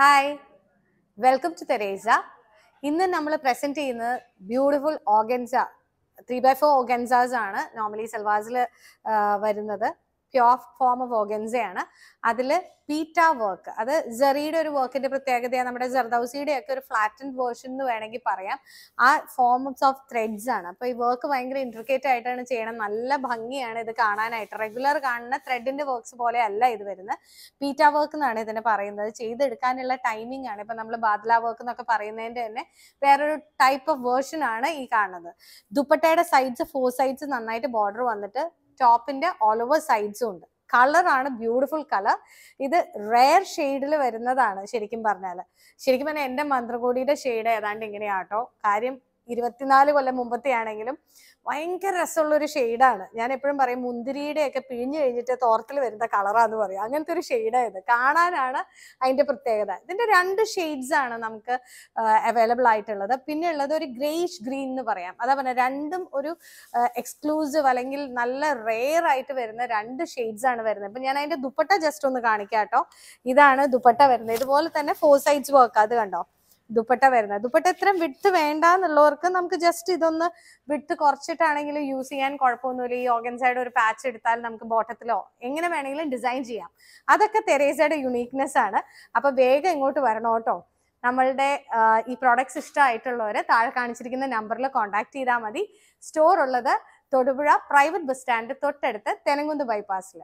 hi welcome to Teresa ഇന്ന് നമ്മൾ present ചെയ്യുന്നത് beautiful organza three by four organzas ആണ് നോർമലി സെൽവാസിൽ വരുന്നത് പ്യോർ ഫോം ഓഫ് ഓർഗൻസയാണ് അതിൽ പീറ്റ വർക്ക് അത് ജെറിയുടെ ഒരു വർക്കിന്റെ പ്രത്യേകതയാണ് നമ്മുടെ ജെർദൌസിയുടെ ഒക്കെ ഒരു ഫ്ലാറ്റൻ വേർഷൻ എന്ന് വേണമെങ്കിൽ പറയാം ആ ഫോംസ് ഓഫ് ത്രെഡ്സ് ആണ് അപ്പൊ ഈ വർക്ക് ഭയങ്കര ഇൻട്രിക്കേറ്റ് ആയിട്ടാണ് ചെയ്യണം നല്ല ഭംഗിയാണ് ഇത് കാണാനായിട്ട് റെഗുലർ കാണുന്ന ത്രെഡിന്റെ വർക്ക്സ് പോലെ അല്ല ഇത് വരുന്നത് പീറ്റ വർക്ക് എന്നാണ് ഇതിനെ പറയുന്നത് ചെയ്തെടുക്കാനുള്ള ടൈമിംഗ് ആണ് ഇപ്പൊ നമ്മൾ ബാദ്ല വർക്ക് എന്നൊക്കെ പറയുന്നതിന്റെ തന്നെ വേറൊരു ടൈപ്പ് ഓഫ് വേർഷൻ ആണ് ഈ കാണുന്നത് ദുപ്പട്ടയുടെ സൈഡ്സ് ഫോർ സൈഡ്സ് നന്നായിട്ട് ബോർഡർ വന്നിട്ട് ടോപ്പിന്റെ ഓൾ ഓവർ സൈഡ്സും ഉണ്ട് കളറാണ് ബ്യൂട്ടിഫുൾ കളർ ഇത് റെയർ ഷെയ്ഡിൽ വരുന്നതാണ് ശരിക്കും പറഞ്ഞാൽ ശരിക്കും പറഞ്ഞാൽ എൻ്റെ മന്ത്രകോടിയുടെ ഷെയ്ഡ് ഏതാണ്ട് ഇങ്ങനെയാട്ടോ കാര്യം ഇരുപത്തിനാല് കൊല്ലം മുമ്പത്തെ ആണെങ്കിലും ഭയങ്കര രസമുള്ള ഒരു ഷെയ്ഡാണ് ഞാൻ എപ്പോഴും പറയും മുന്തിരിയുടെ ഒക്കെ പിഴിഞ്ഞു കഴിഞ്ഞിട്ട് തോർത്തിൽ വരുന്ന കളറാന്ന് പറയും അങ്ങനത്തെ ഒരു ഷെയ്ഡായത് കാണാനാണ് അതിന്റെ പ്രത്യേകത ഇതിൻ്റെ രണ്ട് ഷെയ്ഡ്സ് ആണ് നമുക്ക് അവൈലബിൾ ആയിട്ടുള്ളത് പിന്നെ ഉള്ളത് ഒരു ഗ്രേഷ് ഗ്രീൻ എന്ന് പറയാം അതാ പറഞ്ഞ രണ്ടും ഒരു എക്സ്ക്ലൂസീവ് അല്ലെങ്കിൽ നല്ല റെയർ ആയിട്ട് വരുന്ന രണ്ട് ഷെയ്ഡ്സ് ആണ് വരുന്നത് ഇപ്പം ഞാൻ അതിന്റെ ദുപ്പട്ട ജസ്റ്റ് ഒന്ന് കാണിക്കാം കേട്ടോ ഇതാണ് ദുപ്പട്ട വരുന്നത് ഇതുപോലെ തന്നെ ഫോർ സൈഡ്സ് വർക്ക് അത് കണ്ടോ ദുപ്പട്ട വരുന്നത് ദുപ്പട്ട ഇത്രയും വിട്ട് വേണ്ട എന്നുള്ളവർക്ക് നമുക്ക് ജസ്റ്റ് ഇതൊന്ന് വിട്ട് കുറച്ചിട്ടാണെങ്കിലും യൂസ് ചെയ്യാൻ കുഴപ്പമൊന്നുമില്ല ഈ സൈഡ് ഒരു പാച്ച് എടുത്താൽ നമുക്ക് ബോട്ടത്തിലോ എങ്ങനെ വേണമെങ്കിലും ഡിസൈൻ ചെയ്യാം അതൊക്കെ തെരേസയുടെ യുണീക്നെസ് ആണ് അപ്പൊ വേഗം ഇങ്ങോട്ട് വരണം കേട്ടോ നമ്മളുടെ ഈ പ്രോഡക്ട്സ് ഇഷ്ടമായിട്ടുള്ളവർ താഴെ കാണിച്ചിരിക്കുന്ന നമ്പറിൽ കോൺടാക്ട് ചെയ്താൽ മതി സ്റ്റോർ ഉള്ളത് തൊടുപുഴ പ്രൈവറ്റ് ബസ് സ്റ്റാൻഡ് തൊട്ടടുത്ത് തെനങ്കുന്ന് ബൈപ്പാസിൽ